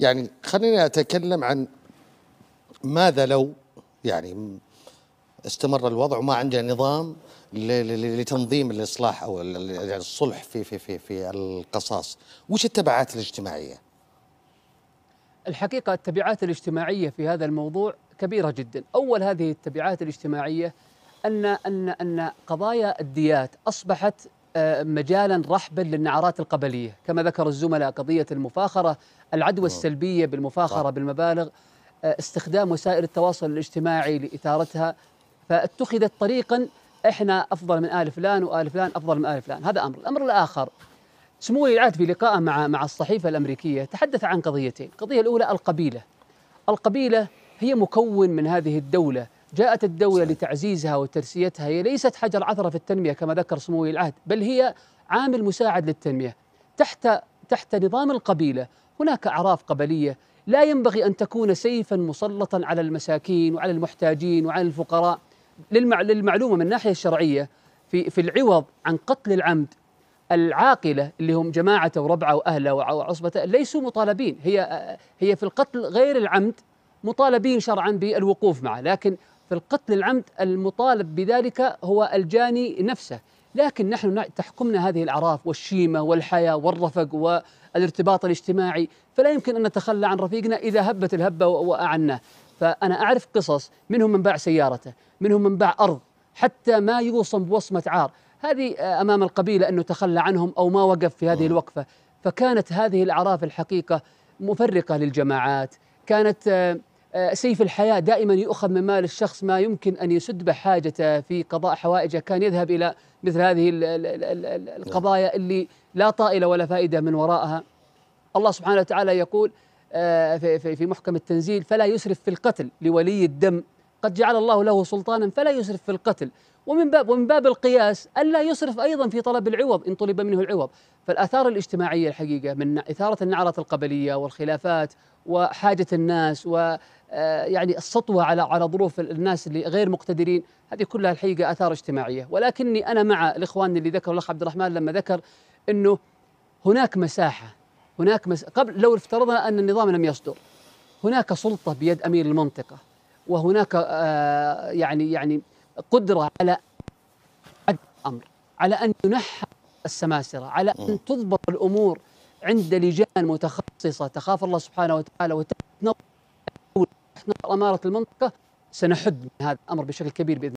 يعني خليني أتكلم عن ماذا لو يعني استمر الوضع وما عندنا نظام لتنظيم الاصلاح او يعني الصلح في في في في القصاص، وش التبعات الاجتماعيه؟ الحقيقه التبعات الاجتماعيه في هذا الموضوع كبيره جدا، اول هذه التبعات الاجتماعيه ان ان ان قضايا الديات اصبحت آه، مجالا رحبا للنعرات القبليه كما ذكر الزملاء قضيه المفاخره العدوى السلبيه بالمفاخره بالمبالغ آه، استخدام وسائل التواصل الاجتماعي لاثارتها فاتخذت طريقا احنا افضل من ال فلان وال فلان افضل من ال فلان هذا امر الامر الاخر سمو ولي العهد في لقائه مع مع الصحيفه الامريكيه تحدث عن قضيتين القضيه الاولى القبيله القبيله هي مكون من هذه الدوله جاءت الدولة صحيح. لتعزيزها وترسيتها هي ليست حجر عثرة في التنمية كما ذكر سمو ولي العهد بل هي عامل مساعد للتنمية تحت تحت نظام القبيلة هناك أعراف قبلية لا ينبغي أن تكون سيفا مسلطا على المساكين وعلى المحتاجين وعلى الفقراء للمع... للمعلومة من الناحية الشرعية في في العوض عن قتل العمد العاقلة اللي هم جماعته وربعه وأهله وعصبته ليسوا مطالبين هي هي في القتل غير العمد مطالبين شرعا بالوقوف معه لكن القتل العمد المطالب بذلك هو الجاني نفسه لكن نحن تحكمنا هذه الأعراف والشيمة والحياة والرفق والارتباط الاجتماعي فلا يمكن أن نتخلى عن رفيقنا إذا هبت الهبة وأعناه فأنا أعرف قصص منهم من باع سيارته منهم من باع أرض حتى ما يوصم بوصمة عار هذه أمام القبيلة أنه تخلى عنهم أو ما وقف في هذه نعم. الوقفة فكانت هذه الأعراف الحقيقة مفرقة للجماعات كانت آه، آه، سيف الحياة دائما يؤخذ من مال الشخص ما يمكن أن يسد بحاجته في قضاء حوائجه كان يذهب إلى مثل هذه نعم. القضايا اللي لا طائلة ولا فائدة من وراءها الله سبحانه وتعالى يقول آه، في محكم التنزيل فلا يسرف في القتل لولي الدم قد جعل الله له سلطانا فلا يسرف في القتل ومن باب ومن باب القياس الا يسرف ايضا في طلب العوض ان طلب منه العوض فالاثار الاجتماعيه الحقيقه من اثاره النعرات القبليه والخلافات وحاجه الناس و آه، يعني السطوه على على ظروف الناس اللي غير مقتدرين هذه كلها الحقيقه اثار اجتماعيه ولكني انا مع الاخوان اللي ذكروا الاخ عبد الرحمن لما ذكر انه هناك مساحه هناك مس... قبل لو افترضنا ان النظام لم يصدر هناك سلطه بيد امير المنطقه وهناك آه، يعني يعني قدرة على الأمر على أن ينحى السماسرة على أن تضبط الأمور عند لجان متخصصة تخاف الله سبحانه وتعالى وتحت نظر أمارة المنطقة سنحد من هذا الأمر بشكل كبير بإذن